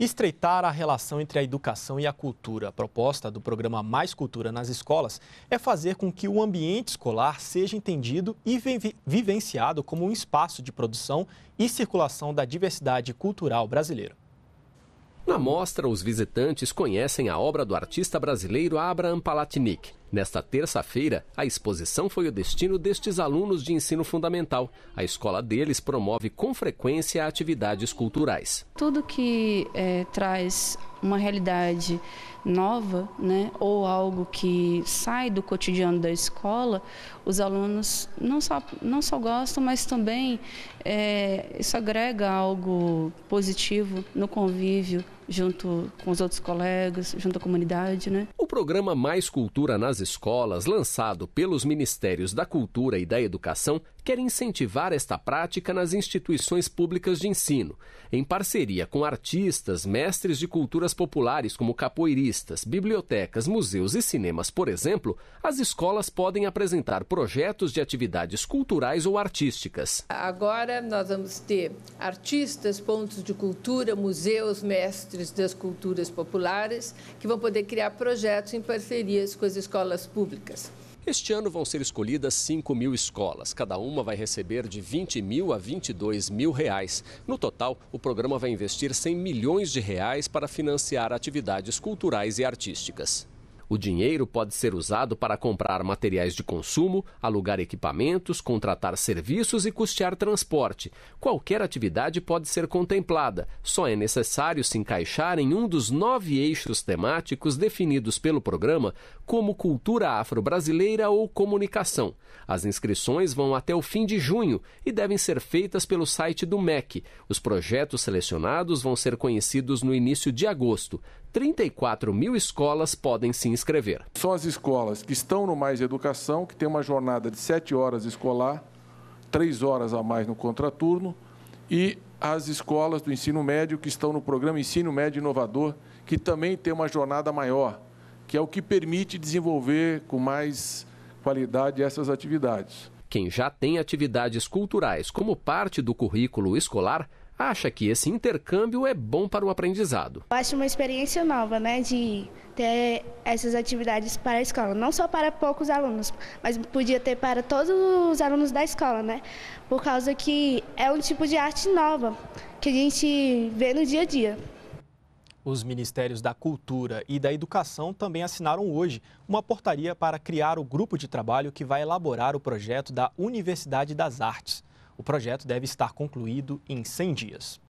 Estreitar a relação entre a educação e a cultura. A proposta do programa Mais Cultura nas escolas é fazer com que o ambiente escolar seja entendido e vivenciado como um espaço de produção e circulação da diversidade cultural brasileira. Na mostra, os visitantes conhecem a obra do artista brasileiro Abraham Palatnik. Nesta terça-feira, a exposição foi o destino destes alunos de ensino fundamental. A escola deles promove com frequência atividades culturais. Tudo que é, traz uma realidade nova, né, ou algo que sai do cotidiano da escola, os alunos não só, não só gostam, mas também é, isso agrega algo positivo no convívio junto com os outros colegas, junto à comunidade, né? O programa Mais Cultura nas Escolas, lançado pelos Ministérios da Cultura e da Educação, quer incentivar esta prática nas instituições públicas de ensino, em parceria com artistas, mestres de culturas populares como capoeiristas, bibliotecas, museus e cinemas, por exemplo, as escolas podem apresentar projetos de atividades culturais ou artísticas. Agora nós vamos ter artistas, pontos de cultura, museus, mestres das culturas populares que vão poder criar projetos em parcerias com as escolas públicas. Este ano vão ser escolhidas 5 mil escolas. Cada uma vai receber de 20 mil a 22 mil reais. No total, o programa vai investir 100 milhões de reais para financiar atividades culturais e artísticas. O dinheiro pode ser usado para comprar materiais de consumo, alugar equipamentos, contratar serviços e custear transporte. Qualquer atividade pode ser contemplada, só é necessário se encaixar em um dos nove eixos temáticos definidos pelo programa como cultura afro-brasileira ou comunicação. As inscrições vão até o fim de junho e devem ser feitas pelo site do MEC. Os projetos selecionados vão ser conhecidos no início de agosto. 34 mil escolas podem se inscrever. São as escolas que estão no Mais Educação, que tem uma jornada de 7 horas escolar, 3 horas a mais no contraturno, e as escolas do ensino médio que estão no programa Ensino Médio Inovador, que também tem uma jornada maior, que é o que permite desenvolver com mais qualidade essas atividades. Quem já tem atividades culturais como parte do currículo escolar acha que esse intercâmbio é bom para o aprendizado. Eu acho uma experiência nova, né, de ter essas atividades para a escola, não só para poucos alunos, mas podia ter para todos os alunos da escola, né? Por causa que é um tipo de arte nova que a gente vê no dia a dia. Os Ministérios da Cultura e da Educação também assinaram hoje uma portaria para criar o grupo de trabalho que vai elaborar o projeto da Universidade das Artes. O projeto deve estar concluído em 100 dias.